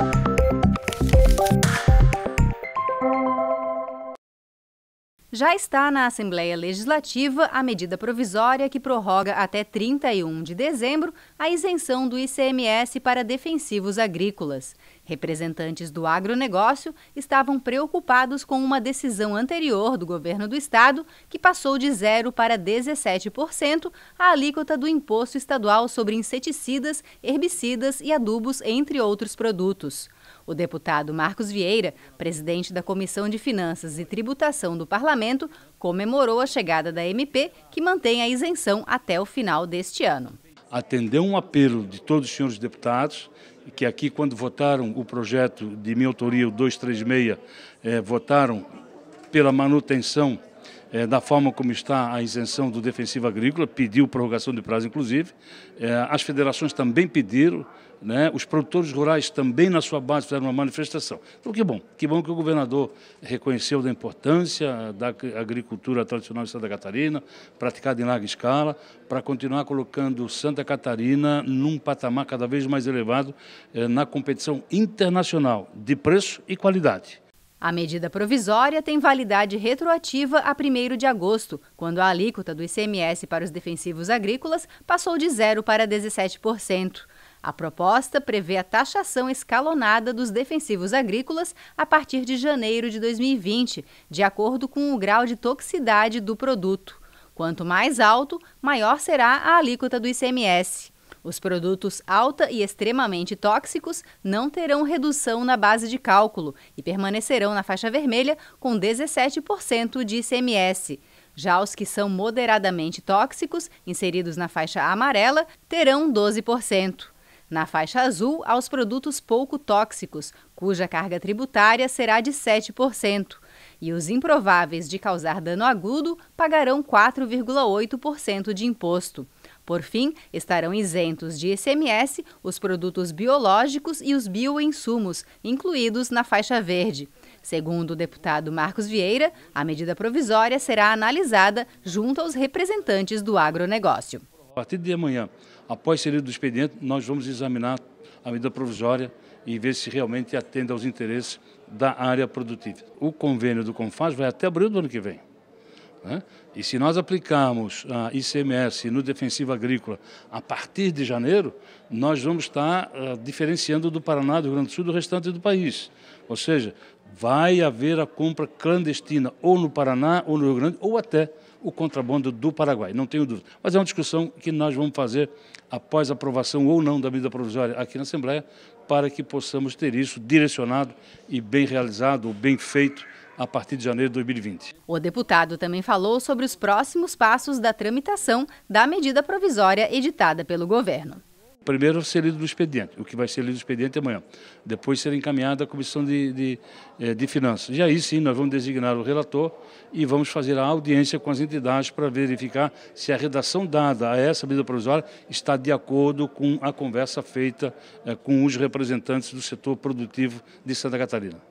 Bye. Já está na Assembleia Legislativa a medida provisória que prorroga até 31 de dezembro a isenção do ICMS para defensivos agrícolas. Representantes do agronegócio estavam preocupados com uma decisão anterior do governo do estado que passou de 0 para 17% a alíquota do imposto estadual sobre inseticidas, herbicidas e adubos, entre outros produtos. O deputado Marcos Vieira, presidente da Comissão de Finanças e Tributação do Parlamento, comemorou a chegada da MP, que mantém a isenção até o final deste ano. Atendeu um apelo de todos os senhores deputados, que aqui, quando votaram o projeto de minha autoria, o 236, eh, votaram pela manutenção é, da forma como está a isenção do defensivo agrícola, pediu prorrogação de prazo, inclusive. É, as federações também pediram, né? os produtores rurais também, na sua base, fizeram uma manifestação. Então, que bom, que bom que o governador reconheceu da importância da agricultura tradicional de Santa Catarina, praticada em larga escala, para continuar colocando Santa Catarina num patamar cada vez mais elevado é, na competição internacional de preço e qualidade. A medida provisória tem validade retroativa a 1 de agosto, quando a alíquota do ICMS para os defensivos agrícolas passou de 0 para 17%. A proposta prevê a taxação escalonada dos defensivos agrícolas a partir de janeiro de 2020, de acordo com o grau de toxicidade do produto. Quanto mais alto, maior será a alíquota do ICMS. Os produtos alta e extremamente tóxicos não terão redução na base de cálculo e permanecerão na faixa vermelha com 17% de ICMS. Já os que são moderadamente tóxicos, inseridos na faixa amarela, terão 12%. Na faixa azul, aos produtos pouco tóxicos, cuja carga tributária será de 7%. E os improváveis de causar dano agudo pagarão 4,8% de imposto. Por fim, estarão isentos de ICMS os produtos biológicos e os bioinsumos, incluídos na faixa verde. Segundo o deputado Marcos Vieira, a medida provisória será analisada junto aos representantes do agronegócio. A partir de amanhã, após lido do expediente, nós vamos examinar a medida provisória e ver se realmente atende aos interesses da área produtiva. O convênio do CONFAS vai até abril do ano que vem. Né? E se nós aplicarmos a ah, ICMS no defensivo agrícola a partir de janeiro, nós vamos estar uh, diferenciando do Paraná, do Rio Grande do Sul, do restante do país. Ou seja, vai haver a compra clandestina ou no Paraná, ou no Rio Grande, ou até o contrabando do Paraguai, não tenho dúvida. Mas é uma discussão que nós vamos fazer após aprovação ou não da medida provisória aqui na Assembleia, para que possamos ter isso direcionado e bem realizado, ou bem feito a partir de janeiro de 2020. O deputado também falou sobre os próximos passos da tramitação da medida provisória editada pelo governo. Primeiro ser lido do expediente, o que vai ser lido do expediente é amanhã. Depois ser encaminhado à Comissão de, de, eh, de, Finanças. E aí sim nós vamos designar o relator e vamos fazer a audiência com as entidades para verificar se a redação dada a essa medida provisória está de acordo com a conversa feita eh, com os representantes do setor produtivo de Santa Catarina.